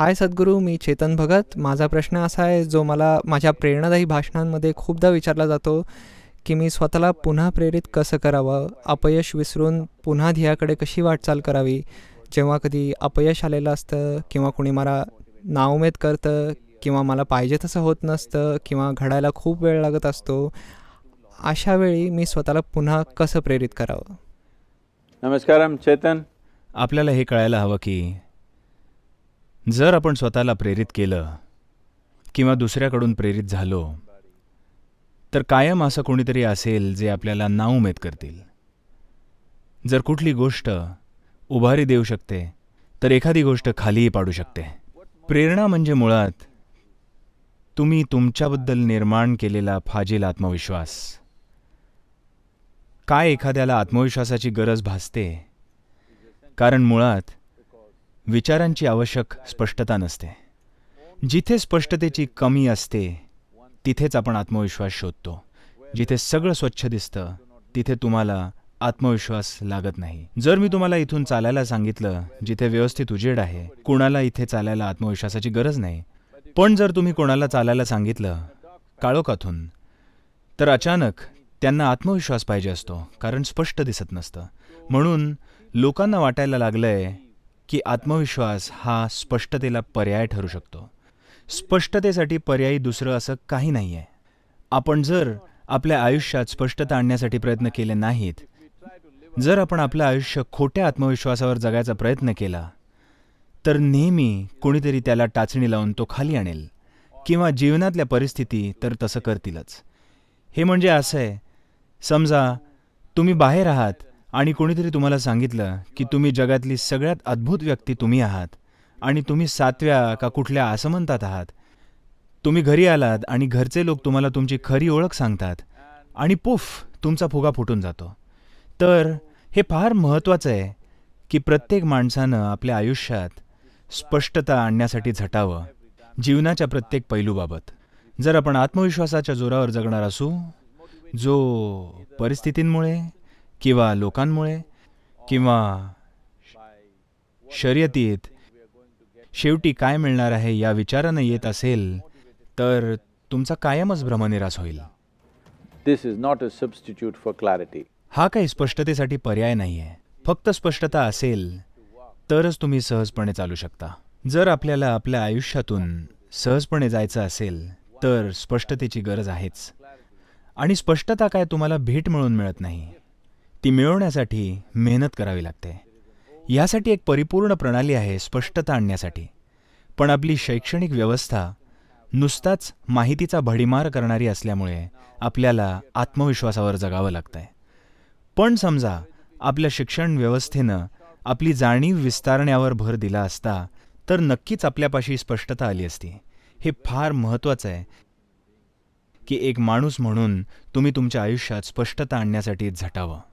हाय सद्गुरू मी चेतन भगत माझा प्रश्न असा आहे जो मला माझ्या प्रेरणादायी भाषणांमध्ये खूपदा विचारला जातो की मी स्वतःला पुन्हा प्रेरित कसं करावं अपयश विसरून पुन्हा ध्येयाकडे कशी वाटचाल करावी जेव्हा कधी अपयश आलेलं असतं किंवा कुणी मला नाउमेद करतं किंवा मला पाहिजे तसं होत नसतं किंवा घडायला खूप वेळ लागत असतो अशा वेळी मी स्वतःला पुन्हा कसं प्रेरित करावं नमस्कार चेतन आपल्याला हे कळायला हवं की जर आपण स्वतःला प्रेरित केलं किंवा दुसऱ्याकडून प्रेरित झालो तर कायम असं कोणीतरी असेल जे आपल्याला नाउमेद करतील जर कुठली गोष्ट उभारी देऊ शकते तर एखादी गोष्ट खालीही पाडू शकते प्रेरणा म्हणजे मुळात तुम्ही तुमच्याबद्दल निर्माण केलेला फाजील आत्मविश्वास काय एखाद्याला आत्मविश्वासाची गरज भासते कारण मुळात विचारांची आवश्यक स्पष्टता नसते जिथे स्पष्टतेची कमी असते तिथेच आपण आत्मविश्वास शोधतो जिथे सगळं स्वच्छ दिसतं तिथे तुम्हाला आत्मविश्वास लागत नाही जर मी तुम्हाला इथून चालायला सांगितलं जिथे व्यवस्थित उजेड आहे कोणाला इथे चालायला आत्मविश्वासाची गरज नाही पण जर तुम्ही कोणाला चालायला सांगितलं काळोखातून तर अचानक त्यांना आत्मविश्वास पाहिजे असतो कारण स्पष्ट दिसत नसतं म्हणून लोकांना वाटायला लागलंय की आत्मविश्वास हा स्पष्टतेला पर्याय ठरू शकतो स्पष्टतेसाठी पर्यायी दुसरं असं काही नाही आहे आपण जर आपल्या आयुष्यात स्पष्टता आणण्यासाठी प्रयत्न केले नाहीत जर आपण आपलं आयुष्य खोट्या आत्मविश्वासावर जगायचा प्रयत्न केला तर नेहमी कोणीतरी त्याला टाचणी लावून तो खाली आणेल किंवा जीवनातल्या परिस्थिती तर तसं करतीलच हे म्हणजे असं आहे समजा तुम्ही बाहेर आहात आणि कोणीतरी तुम्हाला सांगितलं की तुम्ही जगातली सगळ्यात अद्भुत व्यक्ती तुम्ही आहात आणि तुम्ही सातव्या का कुठल्या आसमंतात आहात तुम्ही घरी आलात आणि घरचे लोक तुम्हाला तुमची खरी ओळख सांगतात आणि पुफ तुमचा फुगा फुटून जातो तर हे फार महत्त्वाचं आहे की प्रत्येक माणसानं आपल्या आयुष्यात स्पष्टता आणण्यासाठी झटावं जीवनाच्या प्रत्येक पैलूबाबत जर आपण आत्मविश्वासाच्या जोरावर जगणार असू जो परिस्थितींमुळे किंवा लोकांमुळे किंवा शर्यतीत शेवटी काय मिळणार आहे या विचारानं येत असेल तर तुमचा कायमच भ्रमनिरास होईल this is not a substitute for clarity हा काही स्पष्टतेसाठी पर्याय नाही आहे फक्त स्पष्टता असेल तरच तुम्ही सहजपणे चालू शकता जर आपल्याला आपल्या आयुष्यातून सहजपणे जायचं असेल तर स्पष्टतेची गरज आहेच आणि स्पष्टता काय तुम्हाला भेट मिळून मिळत नाही ती मिळवण्यासाठी मेहनत करावी लागते यासाठी एक परिपूर्ण प्रणाली आहे स्पष्टता आणण्यासाठी पण आपली शैक्षणिक व्यवस्था नुसताच माहितीचा भडीमार करणारी असल्यामुळे आपल्याला आत्मविश्वासावर जगावं लागतं आहे पण समजा आपल्या शिक्षण व्यवस्थेनं आपली जाणीव विस्तारण्यावर भर दिला असता तर नक्कीच आपल्यापाशी स्पष्टता आली असती हे फार महत्त्वाचं आहे की एक माणूस म्हणून तुम्ही तुमच्या आयुष्यात स्पष्टता आणण्यासाठी झटावं